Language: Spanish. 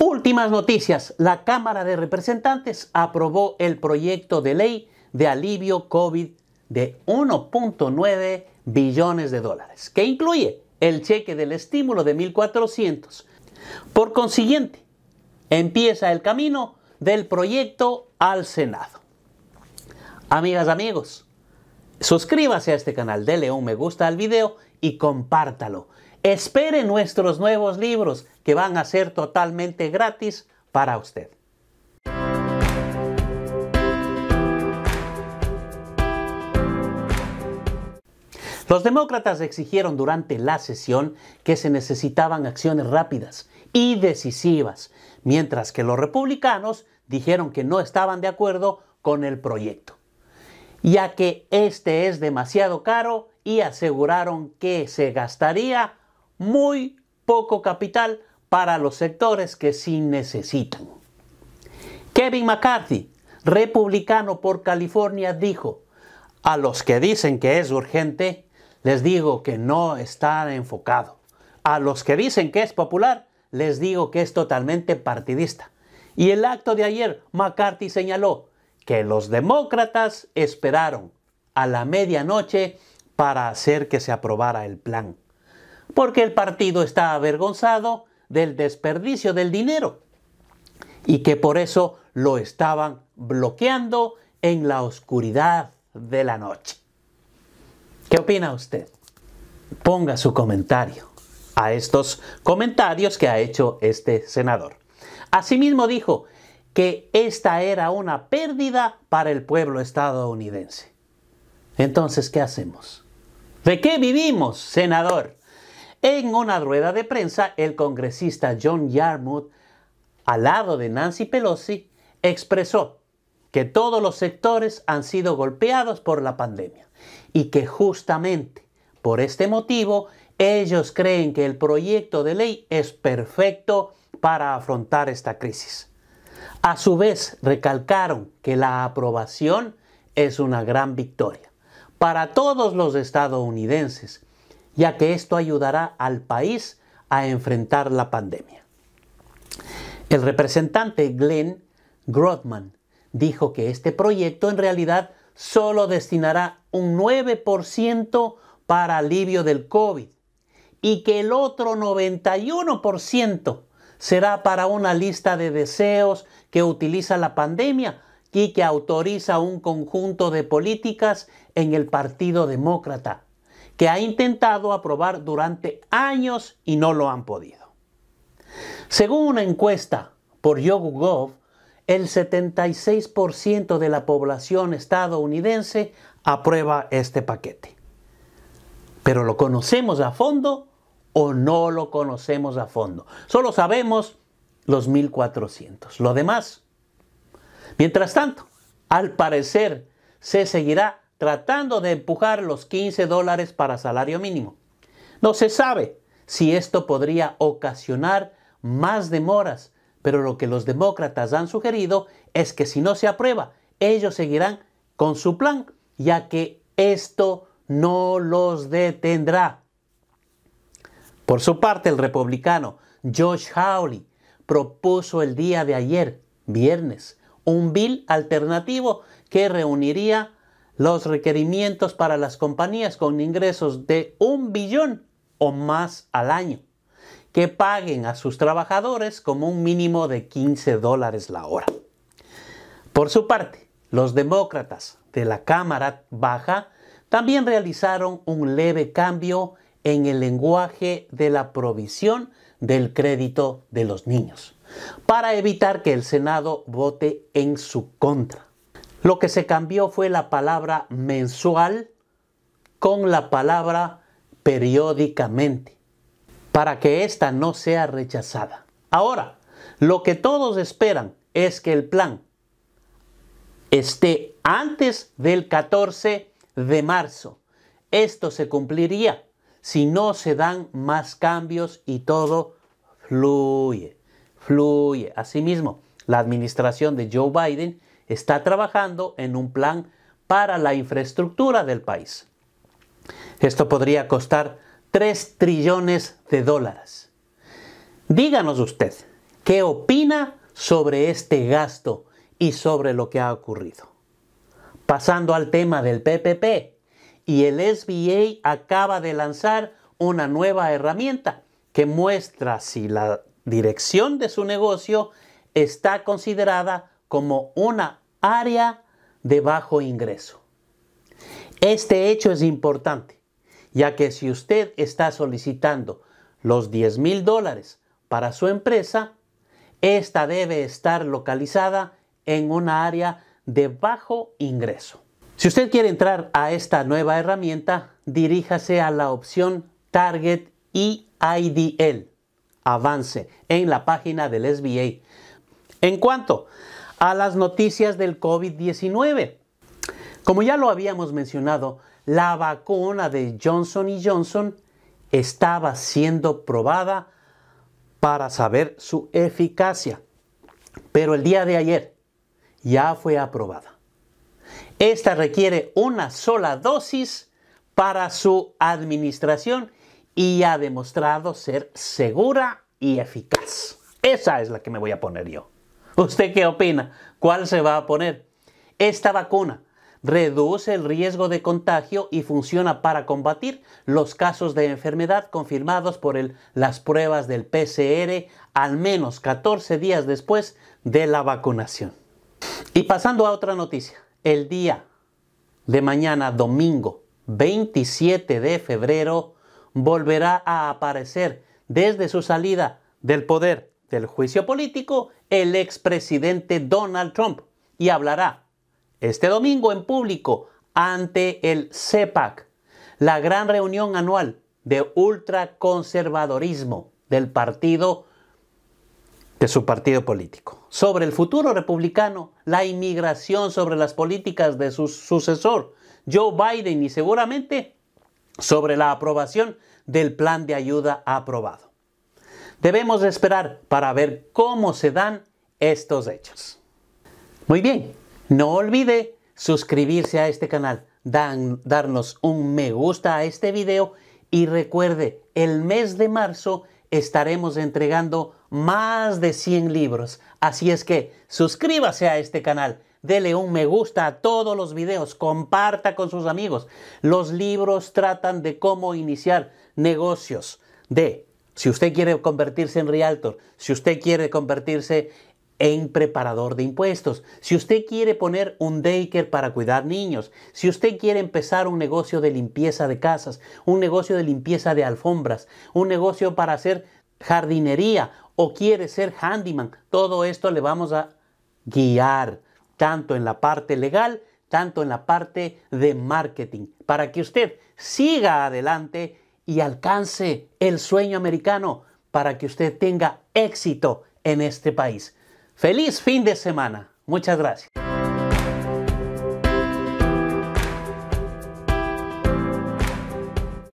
Últimas noticias. La Cámara de Representantes aprobó el proyecto de ley de alivio COVID de 1.9 billones de dólares, que incluye el cheque del estímulo de 1.400. Por consiguiente, empieza el camino del proyecto al Senado. Amigas, amigos, suscríbase a este canal, dele un me gusta al video y compártalo. Espere nuestros nuevos libros que van a ser totalmente gratis para usted. Los demócratas exigieron durante la sesión que se necesitaban acciones rápidas y decisivas, mientras que los republicanos dijeron que no estaban de acuerdo con el proyecto, ya que este es demasiado caro y aseguraron que se gastaría muy poco capital para los sectores que sí necesitan. Kevin McCarthy, republicano por California, dijo, a los que dicen que es urgente, les digo que no está enfocado. A los que dicen que es popular, les digo que es totalmente partidista. Y el acto de ayer, McCarthy señaló que los demócratas esperaron a la medianoche para hacer que se aprobara el plan porque el partido está avergonzado del desperdicio del dinero y que por eso lo estaban bloqueando en la oscuridad de la noche. ¿Qué opina usted? Ponga su comentario a estos comentarios que ha hecho este senador. Asimismo dijo que esta era una pérdida para el pueblo estadounidense. Entonces, ¿qué hacemos? ¿De qué vivimos, senador? En una rueda de prensa, el congresista John Yarmouth, al lado de Nancy Pelosi, expresó que todos los sectores han sido golpeados por la pandemia y que justamente por este motivo ellos creen que el proyecto de ley es perfecto para afrontar esta crisis. A su vez, recalcaron que la aprobación es una gran victoria para todos los estadounidenses ya que esto ayudará al país a enfrentar la pandemia. El representante Glenn Grothman dijo que este proyecto en realidad solo destinará un 9% para alivio del COVID y que el otro 91% será para una lista de deseos que utiliza la pandemia y que autoriza un conjunto de políticas en el Partido Demócrata que ha intentado aprobar durante años y no lo han podido. Según una encuesta por Gov, el 76% de la población estadounidense aprueba este paquete. Pero ¿lo conocemos a fondo o no lo conocemos a fondo? Solo sabemos los 1.400. Lo demás. Mientras tanto, al parecer, se seguirá tratando de empujar los 15 dólares para salario mínimo. No se sabe si esto podría ocasionar más demoras, pero lo que los demócratas han sugerido es que si no se aprueba, ellos seguirán con su plan, ya que esto no los detendrá. Por su parte, el republicano Josh Hawley propuso el día de ayer, viernes, un bill alternativo que reuniría los requerimientos para las compañías con ingresos de un billón o más al año, que paguen a sus trabajadores como un mínimo de 15 dólares la hora. Por su parte, los demócratas de la Cámara Baja también realizaron un leve cambio en el lenguaje de la provisión del crédito de los niños, para evitar que el Senado vote en su contra. Lo que se cambió fue la palabra mensual con la palabra periódicamente, para que ésta no sea rechazada. Ahora, lo que todos esperan es que el plan esté antes del 14 de marzo. Esto se cumpliría si no se dan más cambios y todo fluye, fluye. Asimismo, la administración de Joe Biden está trabajando en un plan para la infraestructura del país. Esto podría costar 3 trillones de dólares. Díganos usted, ¿qué opina sobre este gasto y sobre lo que ha ocurrido? Pasando al tema del PPP, y el SBA acaba de lanzar una nueva herramienta que muestra si la dirección de su negocio está considerada como una área de bajo ingreso. Este hecho es importante, ya que si usted está solicitando los 10 mil dólares para su empresa, esta debe estar localizada en una área de bajo ingreso. Si usted quiere entrar a esta nueva herramienta, diríjase a la opción Target EIDL. Avance en la página del SBA. En cuanto a las noticias del COVID-19. Como ya lo habíamos mencionado, la vacuna de Johnson Johnson estaba siendo probada para saber su eficacia, pero el día de ayer ya fue aprobada. Esta requiere una sola dosis para su administración y ha demostrado ser segura y eficaz. Esa es la que me voy a poner yo. ¿Usted qué opina? ¿Cuál se va a poner? Esta vacuna reduce el riesgo de contagio y funciona para combatir los casos de enfermedad confirmados por el, las pruebas del PCR al menos 14 días después de la vacunación. Y pasando a otra noticia, el día de mañana domingo 27 de febrero volverá a aparecer desde su salida del poder del juicio político el expresidente Donald Trump y hablará este domingo en público ante el CEPAC, la gran reunión anual de ultraconservadorismo del partido de su partido político, sobre el futuro republicano, la inmigración, sobre las políticas de su sucesor, Joe Biden, y seguramente sobre la aprobación del plan de ayuda aprobado. Debemos esperar para ver cómo se dan estos hechos. Muy bien, no olvide suscribirse a este canal, dan, darnos un me gusta a este video y recuerde, el mes de marzo estaremos entregando más de 100 libros. Así es que suscríbase a este canal, dele un me gusta a todos los videos, comparta con sus amigos. Los libros tratan de cómo iniciar negocios, de si usted quiere convertirse en realtor, si usted quiere convertirse en preparador de impuestos, si usted quiere poner un daycare para cuidar niños, si usted quiere empezar un negocio de limpieza de casas, un negocio de limpieza de alfombras, un negocio para hacer jardinería o quiere ser handyman, todo esto le vamos a guiar tanto en la parte legal, tanto en la parte de marketing, para que usted siga adelante y alcance el sueño americano para que usted tenga éxito en este país. Feliz fin de semana. Muchas gracias.